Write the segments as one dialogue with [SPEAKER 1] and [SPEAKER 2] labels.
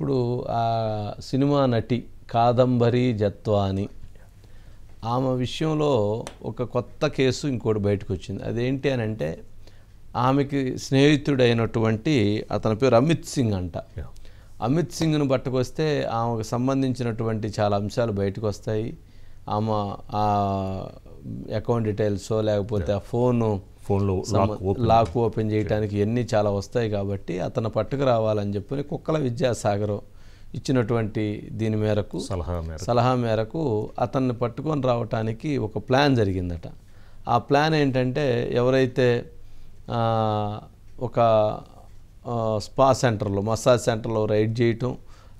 [SPEAKER 1] ఇప్పుడు ఆ సినిమా నటి కాదంబరి జత్వాని ఆమె విషయంలో ఒక కొత్త కేసు ఇంకోటి బయటకు వచ్చింది అదేంటి అని అంటే ఆమెకి స్నేహితుడైనటువంటి అతని పేరు అమిత్ సింగ్ అంట అమిత్ సింగ్ను బట్టకొస్తే ఆమెకు సంబంధించినటువంటి చాలా అంశాలు బయటకు వస్తాయి ఆమె ఆ అకౌంట్ డీటెయిల్స్ లేకపోతే ఆ ఫోను ఫోన్లో లాక్ ఓపెన్ చేయడానికి ఇవన్నీ చాలా వస్తాయి కాబట్టి అతను పట్టుకు రావాలని చెప్పి కుక్కల విద్యాసాగరం ఇచ్చినటువంటి దీని మేరకు సలహా సలహా మేరకు అతన్ని పట్టుకొని రావటానికి ఒక ప్లాన్ జరిగిందట ఆ ప్లాన్ ఏంటంటే ఎవరైతే ఒక స్పా సెంటర్లో మసాజ్ సెంటర్లో రైడ్ చేయటం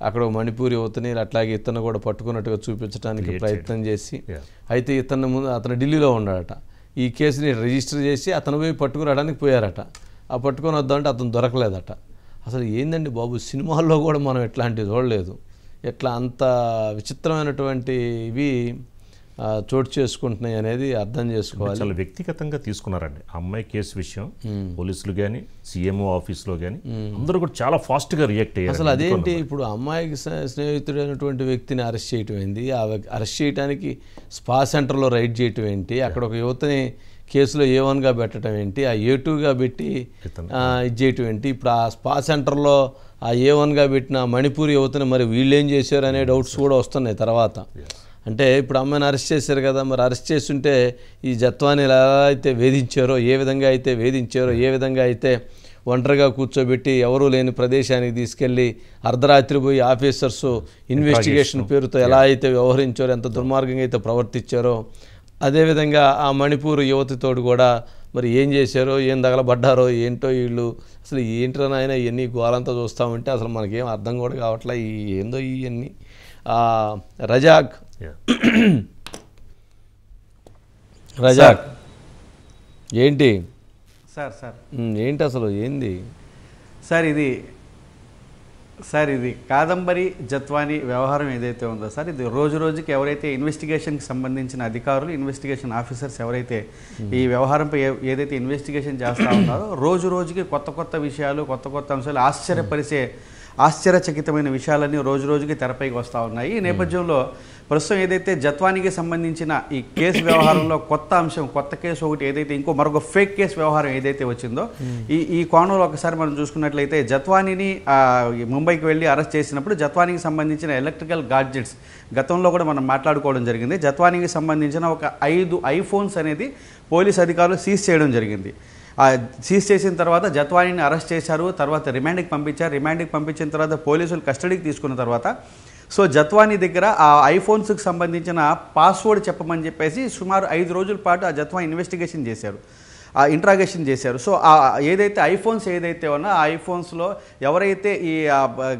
[SPEAKER 1] అక్కడ మణిపూరి యువతని అట్లాగే ఇతను కూడా పట్టుకున్నట్టుగా చూపించడానికి ప్రయత్నం చేసి అయితే ఇతను ముందు అతను ఢిల్లీలో ఉన్నాడట ఈ కేసుని రిజిస్టర్ చేసి అతను పోయి పట్టుకురావడానికి పోయారట ఆ పట్టుకొని వద్దామంటే అతను దొరకలేదట అసలు ఏందండి బాబు సినిమాల్లో కూడా మనం ఎట్లాంటివి చూడలేదు ఎట్లా అంత విచిత్రమైనటువంటి ఇవి చోటు చేసుకుంటున్నాయి అనేది అర్థం చేసుకోవాలి చాలా వ్యక్తిగతంగా తీసుకున్నారండి అమ్మాయి కేసు విషయం పోలీసులు కానీ సీఎంఓ ఆఫీస్లో కానీ అందరూ కూడా చాలా ఫాస్ట్గా రియాక్ట్ అయ్యారు అసలు అదేంటి ఇప్పుడు అమ్మాయికి స్నేహితుడైనటువంటి వ్యక్తిని అరెస్ట్ చేయటం ఏంటి ఆ అరెస్ట్ చేయడానికి స్పా సెంటర్లో రైడ్ చేయటం ఏంటి అక్కడ ఒక యువతని కేసులో ఏ వన్గా పెట్టడం ఏంటి ఆ ఏ టూగా పెట్టి ఇచ్చేయటం ఏంటి ఇప్పుడు ఆ స్పా సెంటర్లో ఆ ఏ వన్గా పెట్టిన మణిపూర్ యువతని మరి ఏం చేశారు అనే డౌట్స్ కూడా వస్తున్నాయి తర్వాత అంటే ఇప్పుడు అమ్మాయిని అరెస్ట్ చేశారు కదా మరి అరెస్ట్ చేస్తుంటే ఈ జత్వాన్ని ఎలా అయితే వేధించారో ఏ విధంగా అయితే వేధించారో ఏ విధంగా అయితే ఒంటరిగా కూర్చోబెట్టి ఎవరూ లేని ప్రదేశానికి తీసుకెళ్ళి అర్ధరాత్రి పోయి ఆఫీసర్స్ ఇన్వెస్టిగేషన్ పేరుతో ఎలా అయితే వ్యవహరించారో ఎంత దుర్మార్గంగా అయితే ప్రవర్తించారో అదేవిధంగా ఆ మణిపూర్ యువతితోడు కూడా మరి ఏం చేశారో ఏం తగలబడ్డారో ఏంటో వీళ్ళు అసలు ఏంటో నాయన ఇవన్నీ గోలంతా చూస్తామంటే అసలు మనకేం అర్థం కూడా కావట్లే ఏందో ఇవన్నీ రజాక్ రజా ఏంటి
[SPEAKER 2] సార్ సార్ ఏంటి అసలు ఏంది సార్ ఇది సార్ ఇది కాదంబరి జత్వాని వ్యవహారం ఏదైతే ఉందో సార్ ఇది రోజు రోజుకి ఎవరైతే ఇన్వెస్టిగేషన్కి సంబంధించిన అధికారులు ఇన్వెస్టిగేషన్ ఆఫీసర్స్ ఎవరైతే ఈ వ్యవహారంపై ఏదైతే ఇన్వెస్టిగేషన్ చేస్తూ ఉన్నారో రోజు రోజుకి కొత్త కొత్త విషయాలు కొత్త కొత్త అంశాలు ఆశ్చర్యపరిచే ఆశ్చర్యచకితమైన విషయాలన్నీ రోజు రోజుకి తెరపైకి వస్తూ ఉన్నాయి ఈ నేపథ్యంలో ప్రస్తుతం ఏదైతే జత్వానికి సంబంధించిన ఈ కేసు వ్యవహారంలో కొత్త అంశం కొత్త కేసు ఒకటి ఏదైతే ఇంకో మరొక ఫేక్ కేసు వ్యవహారం ఏదైతే వచ్చిందో ఈ ఈ కోణంలో ఒకసారి మనం చూసుకున్నట్లయితే జత్వానిని ముంబైకి వెళ్ళి అరెస్ట్ చేసినప్పుడు జత్వానికి సంబంధించిన ఎలక్ట్రికల్ గాడ్జెట్స్ గతంలో కూడా మనం మాట్లాడుకోవడం జరిగింది జత్వానికి సంబంధించిన ఒక ఐదు ఐఫోన్స్ అనేది పోలీస్ అధికారులు సీజ్ చేయడం జరిగింది సీజ్ చేసిన తర్వాత జత్వానిని అరెస్ట్ చేశారు తర్వాత రిమాండ్కి పంపించారు రిమాండ్కి పంపించిన తర్వాత పోలీసులు కస్టడీకి తీసుకున్న తర్వాత సో జత్వానీ దగ్గర ఆ ఐఫోన్స్కి సంబంధించిన పాస్వర్డ్ చెప్పమని చెప్పేసి సుమారు ఐదు రోజుల పాటు ఆ జత్వా ఇన్వెస్టిగేషన్ చేశారు ఆ ఇంట్రాగేషన్ చేశారు సో ఆ ఏదైతే ఐఫోన్స్ ఏదైతే ఉన్నా ఆ ఐఫోన్స్లో ఎవరైతే ఈ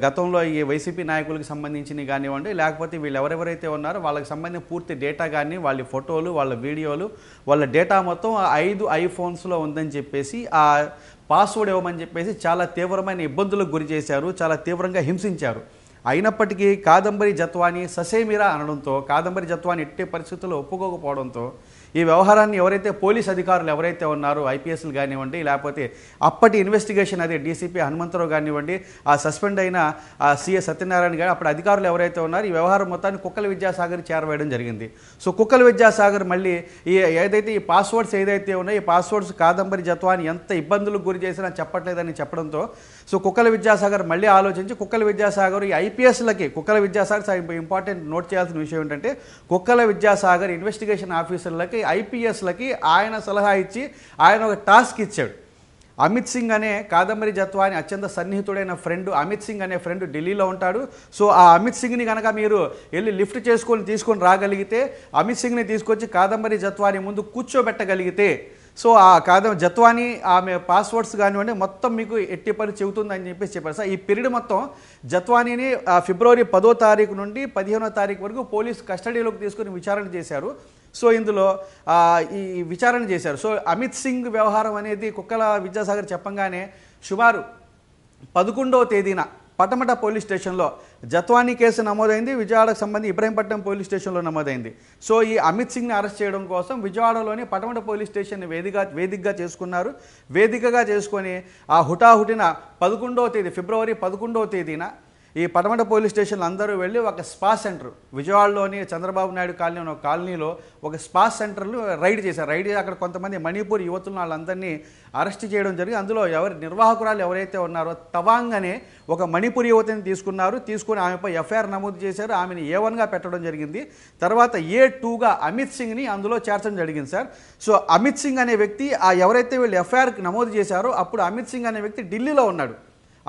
[SPEAKER 2] గతంలో ఈ వైసీపీ నాయకులకు సంబంధించినవి కానివ్వండి లేకపోతే వీళ్ళు ఎవరెవరైతే ఉన్నారో వాళ్ళకి సంబంధించిన పూర్తి డేటా కానీ వాళ్ళ ఫోటోలు వాళ్ళ వీడియోలు వాళ్ళ డేటా మొత్తం ఐదు ఐఫోన్స్లో ఉందని చెప్పేసి ఆ పాస్వర్డ్ ఇవ్వమని చెప్పేసి చాలా తీవ్రమైన ఇబ్బందులకు గురి చేశారు చాలా తీవ్రంగా హింసించారు అయినప్పటికీ కాదంబరి జత్వాని ససేమిరా అనడంతో కాదంబరి జత్వాని ఎట్టే పరిస్థితుల్లో ఒప్పుకోకపోవడంతో ఈ వ్యవహారాన్ని ఎవరైతే పోలీస్ అధికారులు ఎవరైతే ఉన్నారో ఐపీఎస్లు కానివ్వండి లేకపోతే అప్పటి ఇన్వెస్టిగేషన్ అదే డీసీపీ హనుమంతరావు కానివ్వండి ఆ సస్పెండ్ అయిన ఆ సీఎస్ సత్యనారాయణ గారు అప్పుడు అధికారులు ఎవరైతే ఉన్నారో ఈ వ్యవహారం మొత్తాన్ని కుక్కల విద్యాసాగర్ చేరవేయడం జరిగింది సో కుక్కల విద్యాసాగర్ మళ్ళీ ఈ ఏదైతే ఈ పాస్వర్డ్స్ ఏదైతే ఉన్నాయో ఈ పాస్వర్డ్స్ కాదంబరి జత్వాన్ని ఎంత ఇబ్బందులకు గురి చేసినా చెప్పట్లేదని చెప్పడంతో సో కుక్కల విద్యాసాగర్ మళ్ళీ ఆలోచించి కుక్కల విద్యాసాగర్ ఈ ఐపీఎస్లకి కుక్కల విద్యాసాగర్ ఇంపార్టెంట్ నోట్ చేయాల్సిన విషయం ఏంటంటే కుక్కల విద్యాసాగర్ ఇన్వెస్టిగేషన్ ఆఫీసర్లకి ఐపీఎస్లకి ఆయన సలహా ఇచ్చి ఆయన ఒక టాస్క్ ఇచ్చాడు అమిత్ సింగ్ అనే కాదంబరి జత్వాని అత్యంత సన్నిహితుడైన ఫ్రెండ్ అమిత్ సింగ్ అనే ఫ్రెండ్ ఢిల్లీలో ఉంటాడు సో ఆ అమిత్ సింగ్ని కనుక మీరు వెళ్ళి లిఫ్ట్ చేసుకొని తీసుకొని రాగలిగితే అమిత్ సింగ్ని తీసుకొచ్చి కాదంబరి జత్వాని ముందు కూర్చోబెట్టగలిగితే సో ఆ కాద జత్వాని ఆమె పాస్వర్డ్స్ కానివ్వండి మొత్తం మీకు ఎట్టి పని చెబుతుందని చెప్పేసి చెప్పారు సార్ ఈ పీరియడ్ మొత్తం జత్వానీని ఫిబ్రవరి పదో తారీఖు నుండి పదిహేనో తారీఖు వరకు పోలీసు కస్టడీలోకి తీసుకుని విచారణ చేశారు సో ఇందులో ఈ విచారణ చేశారు సో అమిత్ సింగ్ వ్యవహారం అనేది కుక్కల విద్యాసాగర్ చెప్పంగానే సుమారు పదకొండవ తేదీన పటమట పోలీస్ స్టేషన్లో జత్వానీ కేసు నమోదైంది విజయవాడకు సంబంధించి ఇబ్రహీంపట్నం పోలీస్ స్టేషన్లో నమోదైంది సో ఈ అమిత్ సింగ్ని అరెస్ట్ చేయడం కోసం విజయవాడలోని పటమట పోలీస్ స్టేషన్ వేదిక వేదికగా చేసుకున్నారు వేదికగా చేసుకొని ఆ హుటాహుటిన పదకొండవ తేదీ ఫిబ్రవరి పదకొండవ తేదీన ఈ పడమట పోలీస్ స్టేషన్లు అందరూ వెళ్ళి ఒక స్పా సెంటర్ విజయవాడలోని చంద్రబాబు నాయుడు కాలనీ అనే కాలనీలో ఒక స్పా సెంటర్లు రైడ్ చేశారు రైడ్ అక్కడ కొంతమంది మణిపూర్ యువతులను వాళ్ళందరినీ అరెస్ట్ చేయడం జరిగింది అందులో ఎవరి నిర్వాహకురాలు ఎవరైతే ఉన్నారో తవాంగ్ అనే ఒక మణిపూర్ యువతిని తీసుకున్నారు తీసుకుని ఆమెపై ఎఫ్ఐఆర్ నమోదు చేశారు ఆమెను ఏ వన్గా పెట్టడం జరిగింది తర్వాత ఏ టూగా అమిత్ సింగ్ని అందులో చేర్చడం జరిగింది సార్ సో అమిత్ సింగ్ అనే వ్యక్తి ఆ ఎవరైతే వీళ్ళు ఎఫ్ఐఆర్కి నమోదు చేశారో అప్పుడు అమిత్ సింగ్ అనే వ్యక్తి ఢిల్లీలో ఉన్నాడు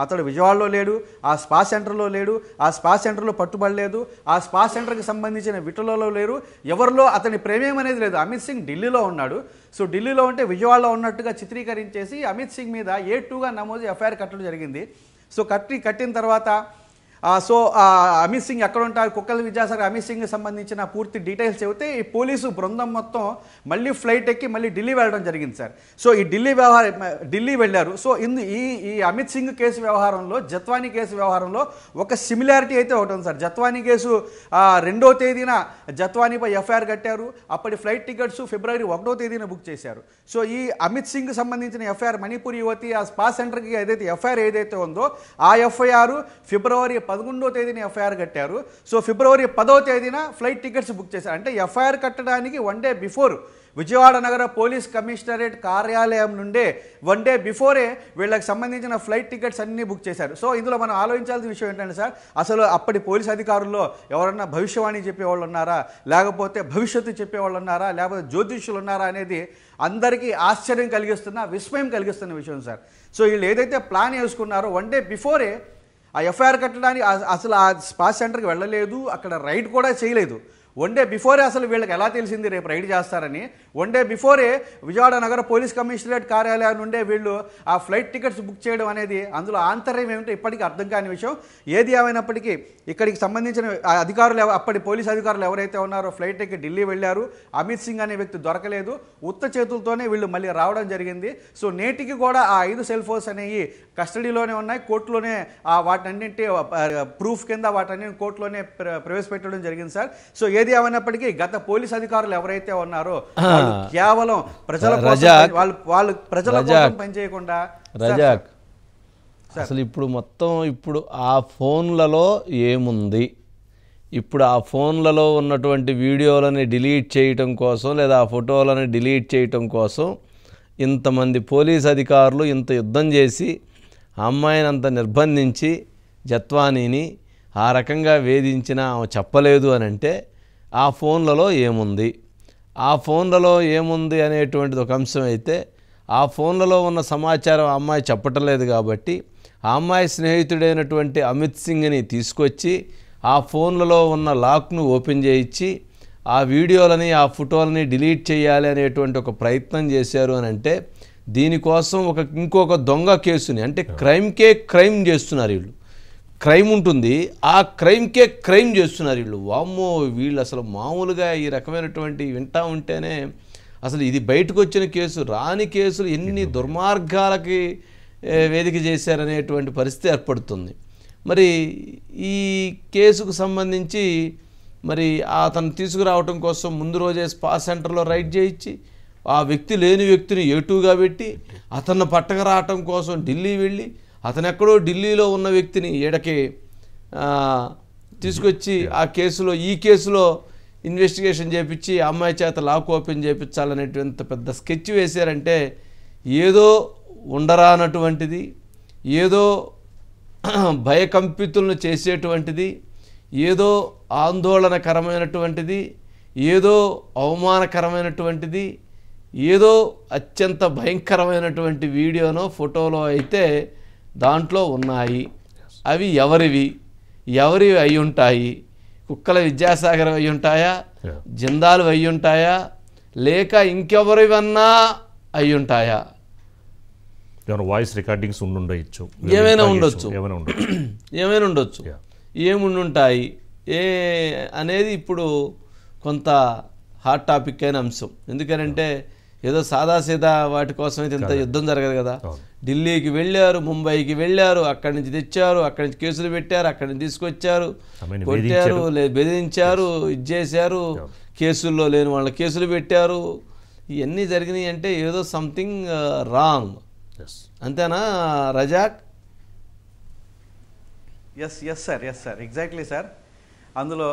[SPEAKER 2] అతడు విజయవాడలో లేడు ఆ స్పా సెంటర్లో లేడు ఆ స్పా సెంటర్లో పట్టుబడలేదు ఆ స్పా సెంటర్కి సంబంధించిన విటలలో లేరు ఎవరిలో అతని ప్రేమేం అనేది లేదు అమిత్ సింగ్ ఢిల్లీలో ఉన్నాడు సో ఢిల్లీలో ఉంటే విజయవాడలో ఉన్నట్టుగా చిత్రీకరించేసి అమిత్ సింగ్ మీద ఏ టూగా నమోదు ఎఫ్ఐఆర్ కట్టడం జరిగింది సో కట్టి కట్టిన తర్వాత సో అమిత్ సింగ్ ఎక్కడ ఉంటారు కుక్కల విద్యాసాగర్ అమిత్ సింగ్ సంబంధించిన పూర్తి డీటెయిల్స్ చెబితే ఈ పోలీసు బృందం మొత్తం మళ్ళీ ఫ్లైట్ ఎక్కి మళ్ళీ ఢిల్లీ వెళ్ళడం జరిగింది సార్ సో ఈ ఢిల్లీ వ్యవహార ఢిల్లీ వెళ్ళారు సో ఇందు ఈ ఈ అమిత్ సింగ్ కేసు వ్యవహారంలో జత్వానీ కేసు వ్యవహారంలో ఒక సిమిలారిటీ అయితే ఒకటి ఉంది సార్ జత్వానీ కేసు రెండో తేదీన జత్వానీపై ఎఫ్ఐఆర్ కట్టారు అప్పటి ఫ్లైట్ టికెట్స్ ఫిబ్రవరి ఒకటో తేదీన బుక్ చేశారు సో ఈ అమిత్ సింగ్ సంబంధించిన ఎఫ్ఐఆర్ మణిపూర్ యువతి ఆ స్పా సెంటర్కి ఏదైతే ఎఫ్ఐఆర్ ఏదైతే ఉందో ఆ ఎఫ్ఐఆర్ ఫిబ్రవరి పదకొండో తేదీన ఎఫ్ఐఆర్ కట్టారు సో ఫిబ్రవరి పదో తేదీన ఫ్లైట్ టికెట్స్ బుక్ చేశారు అంటే ఎఫ్ఐఆర్ కట్టడానికి వన్ డే బిఫోర్ విజయవాడ నగర పోలీస్ కమిషనరేట్ కార్యాలయం నుండే వన్ డే బిఫోరే వీళ్ళకి సంబంధించిన ఫ్లైట్ టికెట్స్ అన్నీ బుక్ చేశారు సో ఇందులో మనం ఆలోచించాల్సిన విషయం ఏంటంటే సార్ అసలు అప్పటి పోలీస్ అధికారుల్లో ఎవరన్నా భవిష్యవాణి చెప్పేవాళ్ళు ఉన్నారా లేకపోతే భవిష్యత్తు చెప్పేవాళ్ళు ఉన్నారా లేకపోతే జ్యోతిష్యులు ఉన్నారా అనేది అందరికీ ఆశ్చర్యం కలిగిస్తున్న విస్మయం కలిగిస్తున్న విషయం సార్ సో వీళ్ళు ఏదైతే ప్లాన్ వేసుకున్నారో వన్ డే బిఫోరే ఆ ఎఫ్ఐఆర్ కట్టడానికి అసలు ఆ స్పా సెంటర్కి వెళ్ళలేదు అక్కడ రైడ్ కూడా చేయలేదు వన్ డే బిఫోరే అసలు వీళ్ళకి ఎలా తెలిసింది రేపు రైడ్ చేస్తారని వన్ డే బిఫోరే విజయవాడ నగర పోలీస్ కమిషనరేట్ కార్యాలయం నుండే వీళ్ళు ఆ ఫ్లైట్ టికెట్స్ బుక్ చేయడం అనేది అందులో ఆంతర్యం ఏమిటో ఇప్పటికీ అర్థం కాని విషయం ఏది ఏమైనప్పటికీ ఇక్కడికి సంబంధించిన అధికారులు అప్పటి పోలీస్ అధికారులు ఎవరైతే ఉన్నారో ఫ్లైట్ ఎక్కి ఢిల్లీ వెళ్ళారు అమిత్ సింగ్ అనే వ్యక్తి దొరకలేదు ఉత్త చేతులతోనే వీళ్ళు మళ్ళీ రావడం జరిగింది సో నేటికి కూడా ఆ ఐదు సెల్ ఫోన్స్ అనేవి కస్టడీలోనే ఉన్నాయి కోర్టులోనే వాటన్నింటి ప్రూఫ్ కింద వాటన్నింటిని కోర్టులోనే ప్రవేశపెట్టడం జరిగింది సార్ సో ఏది ఏమైనప్పటికీ గత పోలీస్ అధికారులు ఎవరైతే ఉన్నారో కేవలం ప్రజల వాళ్ళు వాళ్ళు ప్రజల పని పనిచేయకుండా రజాక్ అసలు
[SPEAKER 1] ఇప్పుడు మొత్తం ఇప్పుడు ఆ ఫోన్లలో ఏముంది ఇప్పుడు ఆ ఫోన్లలో ఉన్నటువంటి వీడియోలని డిలీట్ చేయటం కోసం లేదా ఆ ఫోటోలని డిలీట్ చేయటం కోసం ఇంతమంది పోలీస్ అధికారులు ఇంత యుద్ధం చేసి అమ్మాయిని అంత నిర్బంధించి జత్వానీని ఆ రకంగా వేధించిన ఆమె చెప్పలేదు అని అంటే ఆ ఫోన్లలో ఏముంది ఆ ఫోన్లలో ఏముంది అనేటువంటిది ఒక అంశం అయితే ఆ ఫోన్లలో ఉన్న సమాచారం ఆ అమ్మాయి చెప్పటలేదు కాబట్టి ఆ అమ్మాయి స్నేహితుడైనటువంటి అమిత్ సింగ్ని తీసుకొచ్చి ఆ ఫోన్లలో ఉన్న లాక్ను ఓపెన్ చేయించి ఆ వీడియోలని ఆ ఫోటోలని డిలీట్ చేయాలి అనేటువంటి ఒక ప్రయత్నం చేశారు అని అంటే దీనికోసం ఒక ఇంకొక దొంగ కేసుని అంటే క్రైమ్కే క్రైమ్ చేస్తున్నారు వీళ్ళు క్రైమ్ ఉంటుంది ఆ క్రైమ్కే క్రైమ్ చేస్తున్నారు వీళ్ళు వామ్మో వీళ్ళు అసలు మామూలుగా ఈ రకమైనటువంటి వింటా ఉంటేనే అసలు ఇది బయటకు వచ్చిన కేసు రాని కేసులు ఎన్ని దుర్మార్గాలకి వేదిక చేశారనేటువంటి పరిస్థితి ఏర్పడుతుంది మరి ఈ కేసుకు సంబంధించి మరి అతను తీసుకురావటం కోసం ముందు రోజే స్పా సెంటర్లో రైడ్ చేయించి ఆ వ్యక్తి లేని వ్యక్తిని ఏటుగా పెట్టి అతన్ని పట్టకరావటం కోసం ఢిల్లీ వెళ్ళి అతనెక్కడో ఢిల్లీలో ఉన్న వ్యక్తిని ఈడకి తీసుకొచ్చి ఆ కేసులో ఈ కేసులో ఇన్వెస్టిగేషన్ చేపించి అమ్మాయి చేత లాక్ ఓపెన్ చేయించాలనేటువంటి పెద్ద స్కెచ్ వేశారంటే ఏదో ఉండరానటువంటిది ఏదో భయకంపితులను చేసేటువంటిది ఏదో ఆందోళనకరమైనటువంటిది ఏదో అవమానకరమైనటువంటిది ఏదో అత్యంత భయంకరమైనటువంటి వీడియోనో ఫోటోలో అయితే దాంట్లో ఉన్నాయి అవి ఎవరివి ఎవరివి అయి ఉంటాయి కుక్కల విద్యాసాగర్ అయి ఉంటాయా జిందాలు అయి ఉంటాయా లేక ఇంకెవరివన్నా అయి ఉంటాయా వాయిస్ రికార్డింగ్స్ ఉండొచ్చు ఏమైనా ఉండొచ్చు ఏమైనా ఉండొచ్చు ఏముండుంటాయి ఏ అనేది ఇప్పుడు కొంత హాట్ టాపిక్ అయిన అంశం ఎందుకనంటే ఏదో సాదాసీదా వాటి కోసం అయితే ఇంత యుద్ధం జరగదు కదా ఢిల్లీకి వెళ్ళారు ముంబైకి వెళ్ళారు అక్కడి నుంచి తెచ్చారు అక్కడి నుంచి కేసులు పెట్టారు అక్కడి నుంచి తీసుకొచ్చారు కొట్టారు బెదిరించారు ఇది చేశారు కేసుల్లో లేని వాళ్ళ కేసులు పెట్టారు ఇవన్నీ జరిగినాయి అంటే ఏదో సంథింగ్ రాంగ్ uh, అంతేనా Razak
[SPEAKER 2] yes yes sir yes sir exactly sir అందులో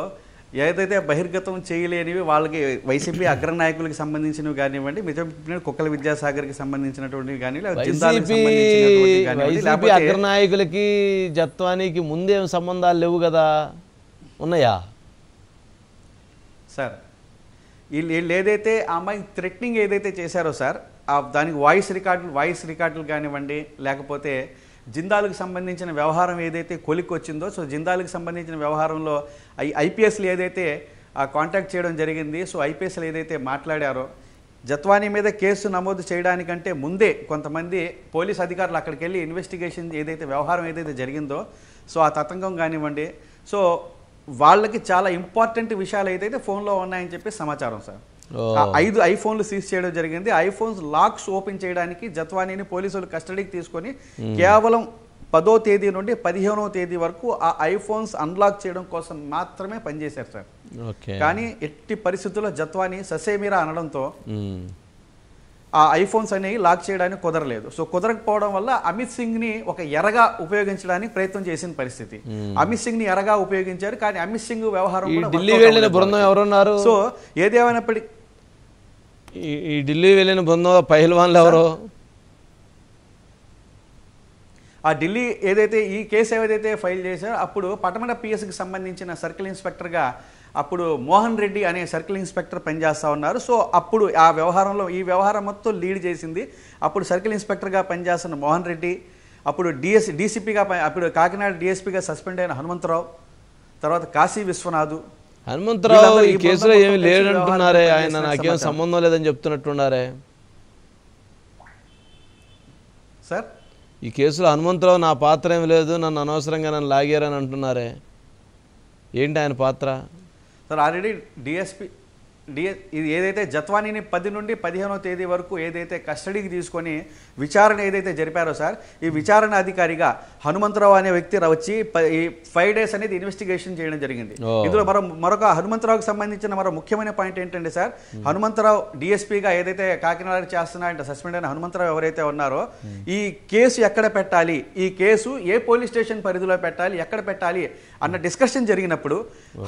[SPEAKER 2] ఏదైతే బహిర్గతం చేయలేనివి వాళ్ళకి వైసీపీ అగ్ర నాయకులకు సంబంధించినవి కానివ్వండి మిగతా కుక్కల విద్యాసాగర్ కి సంబంధించినటువంటివి కానీ అగ్ర నాయకులకి జత్వానికి ముందేం సంబంధాలు లేవు కదా ఉన్నాయా సార్ వీళ్ళు ఏదైతే ఆ అమ్మాయి థ్రెట్నింగ్ ఏదైతే చేశారో సార్ దానికి వాయిస్ రికార్డులు వాయిస్ రికార్డులు కానివ్వండి లేకపోతే జిందాలకు సంబంధించిన వ్యవహారం ఏదైతే కొలిక్ వచ్చిందో సో జిందాలకు సంబంధించిన వ్యవహారంలో ఐ ఐపీఎస్లు ఏదైతే కాంటాక్ట్ చేయడం జరిగింది సో ఐపీఎస్లు ఏదైతే మాట్లాడారో జత్వానీ మీద కేసు నమోదు చేయడానికంటే ముందే కొంతమంది పోలీస్ అధికారులు అక్కడికి వెళ్ళి ఇన్వెస్టిగేషన్ ఏదైతే వ్యవహారం ఏదైతే జరిగిందో సో ఆ తతంగం కానివ్వండి సో వాళ్ళకి చాలా ఇంపార్టెంట్ విషయాలు ఏదైతే ఫోన్లో ఉన్నాయని చెప్పి సమాచారం సార్ ఐదు ఐఫోన్లు సీజ్ చేయడం జరిగింది ఐఫోన్స్ లాక్స్ ఓపెన్ చేయడానికి జత్వానీని పోలీసులు కస్టడీకి తీసుకొని కేవలం పదో తేదీ నుండి పదిహేనవ తేదీ వరకు ఆ ఐఫోన్స్ అన్లాక్ చేయడం కోసం మాత్రమే పనిచేశారు సార్ కానీ ఎట్టి పరిస్థితుల్లో జత్వాని ససేమీరా అనడంతో ఆ ఐఫోన్స్ అనేవి లాక్ చేయడానికి కుదరలేదు సో కుదరకపోవడం వల్ల అమిత్ సింగ్ ని ఒక ఎరగా ఉపయోగించడానికి ప్రయత్నం చేసిన పరిస్థితి అమిత్ సింగ్ ని ఎరగా ఉపయోగించారు కానీ అమిత్ సింగ్ వ్యవహారం సో ఏదేమైనప్పటికీ ఈ ఢిల్లీ వెళ్ళిన బృందంలో పహిల్వాన్లు ఎవరు ఆ ఢిల్లీ ఏదైతే ఈ కేసు ఏదైతే ఫైల్ చేశారో అప్పుడు పటమట పిఎస్కి సంబంధించిన సర్కిల్ ఇన్స్పెక్టర్గా అప్పుడు మోహన్ రెడ్డి అనే సర్కిల్ ఇన్స్పెక్టర్ పనిచేస్తూ ఉన్నారు సో అప్పుడు ఆ వ్యవహారంలో ఈ వ్యవహారం మొత్తం లీడ్ చేసింది అప్పుడు సర్కిల్ ఇన్స్పెక్టర్గా పనిచేస్తున్న మోహన్ రెడ్డి అప్పుడు డిఎస్ డీసీపీగా అప్పుడు కాకినాడ డిఎస్పీగా సస్పెండ్ అయిన హనుమంతరావు తర్వాత కాశీ విశ్వనాథు హనుమంతరావు ఈ కేసులో ఏమి లేడంటున్నారే ఆయన నాకేం సంబంధం
[SPEAKER 1] లేదని చెప్తున్నట్టున్నారే సార్ ఈ కేసులో హనుమంతరావు నా పాత్ర ఏమి లేదు నన్ను అనవసరంగా నన్ను లాగారని అంటున్నారే ఏంటి ఆయన పాత్ర
[SPEAKER 2] సార్ ఆల్రెడీ డిఎస్పీ ఇది ఏదైతే జత్వానీని పది నుండి పదిహేనో తేదీ వరకు ఏదైతే కస్టడీకి తీసుకొని విచారణ ఏదైతే జరిపారో సార్ ఈ విచారణ అధికారిగా హనుమంతరావు అనే వ్యక్తి వచ్చి ఫైవ్ డేస్ అనేది ఇన్వెస్టిగేషన్ చేయడం జరిగింది ఇందులో మరో మరొక హనుమంతరావుకి సంబంధించిన మరో ముఖ్యమైన పాయింట్ ఏంటంటే సార్ హనుమంతరావు డిఎస్పీగా ఏదైతే కాకినాడ చేస్తున్నాయంటే సస్పెండ్ అయిన హనుమంతరావు ఎవరైతే ఉన్నారో ఈ కేసు ఎక్కడ పెట్టాలి ఈ కేసు ఏ పోలీస్ స్టేషన్ పరిధిలో పెట్టాలి ఎక్కడ పెట్టాలి అన్న డిస్కషన్ జరిగినప్పుడు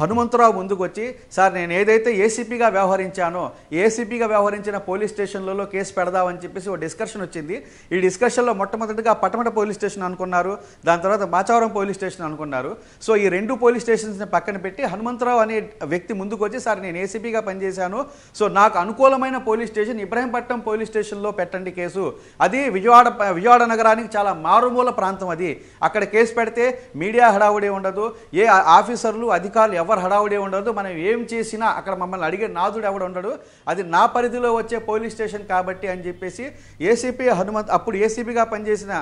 [SPEAKER 2] హనుమంతరావు ముందుకు వచ్చి సార్ నేను ఏదైతే ఏసీపీగా వ్యవహరించానో ఏసీపీగా వ్యవహరించిన పోలీస్ స్టేషన్లలో కేసు పెడదామని చెప్పేసి ఒక డిస్కషన్ వచ్చింది ఈ డిస్కషన్లో మొట్టమొదటిగా పటమట పోలీస్ స్టేషన్ అనుకున్నారు దాని తర్వాత మాచవరం పోలీస్ స్టేషన్ అనుకున్నారు సో ఈ రెండు పోలీస్ స్టేషన్స్ని పక్కన పెట్టి హనుమంతరావు అనే వ్యక్తి ముందుకు వచ్చి సార్ నేను ఏసీపీగా పనిచేశాను సో నాకు అనుకూలమైన పోలీస్ స్టేషన్ ఇబ్రహీంపట్నం పోలీస్ స్టేషన్లో పెట్టండి కేసు అది విజయవాడ విజయవాడ నగరానికి చాలా మారుమూల ప్రాంతం అది అక్కడ కేసు పెడితే మీడియా హడావుడి ఉండదు ఏ ఆఫీసర్లు అధికారులు ఎవరు హడావుడే ఉండదు మనం ఏం చేసినా అక్కడ మమ్మల్ని అడిగే నాదుడు ఎవడు ఉండడు అది నా పరిధిలో వచ్చే పోలీస్ స్టేషన్ కాబట్టి అని చెప్పేసి ఏసీపీ హనుమంత్ అప్పుడు ఏసీపీగా పనిచేసిన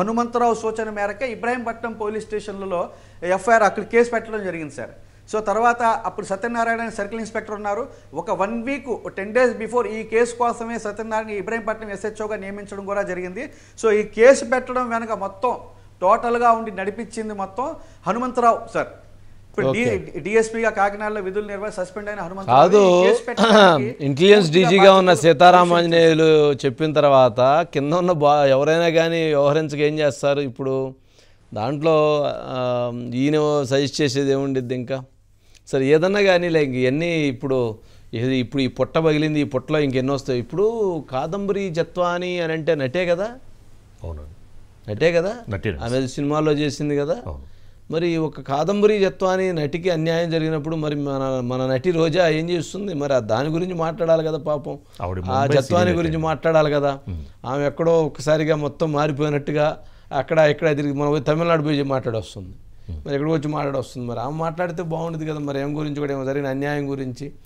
[SPEAKER 2] హనుమంతరావు సూచన మేరకే ఇబ్రాహీంపట్నం పోలీస్ స్టేషన్లలో ఎఫ్ఐఆర్ అక్కడ కేసు పెట్టడం జరిగింది సార్ సో తర్వాత అప్పుడు సత్యనారాయణ సర్కిల్ ఇన్స్పెక్టర్ ఉన్నారు ఒక one week ten days before ఈ కేసు కోసమే సత్యనారాయణ ఇబ్రాహీంపట్నం ఎస్హెచ్ఓగా నియమించడం కూడా జరిగింది సో ఈ కేసు పెట్టడం వెనక మొత్తం టోటల్గా ఉండి నడిపించింది మొత్తం హనుమంతరావు సార్ ఇప్పుడు డిఎస్పీగా కాకినాడలో విధులు నిర్వహి సస్పెండ్ అయిన హనుమంతరావు ఇంటెలిజెన్స్ డీజీగా ఉన్న ఆంజనేయులు
[SPEAKER 1] చెప్పిన తర్వాత కింద ఉన్న బా ఎవరైనా కానీ వ్యవహరించక ఏం చేస్తారు ఇప్పుడు దాంట్లో ఈయన సజెస్ట్ చేసేది ఏముండిద్ది ఇంకా సరే ఏదన్నా కానీ లైక్ ఇవన్నీ ఇప్పుడు ఇప్పుడు ఈ పొట్ట పగిలింది ఈ పొట్టలో ఇంకెన్నో వస్తాయి ఇప్పుడు కాదంబరి జత్వాని అని అంటే నటే కదా అవునండి నటే కదా ఆమె సినిమాలో చేసింది కదా మరి ఒక కాదంబరి తత్వాన్ని నటికి అన్యాయం జరిగినప్పుడు మరి మన మన నటి రోజా ఏం చేస్తుంది మరి దాని గురించి మాట్లాడాలి కదా పాపం ఆ జత్వాని గురించి మాట్లాడాలి కదా ఆమె ఎక్కడో ఒకసారిగా మొత్తం మారిపోయినట్టుగా అక్కడ ఎక్కడ తిరిగి మనం తమిళనాడు పోయి మాట్లాడొస్తుంది మరి ఎక్కడికి వచ్చి మాట్లాడొస్తుంది మరి ఆమె మాట్లాడితే బాగుండదు కదా మరి ఏం గురించి కూడా ఏమో జరిగిన అన్యాయం గురించి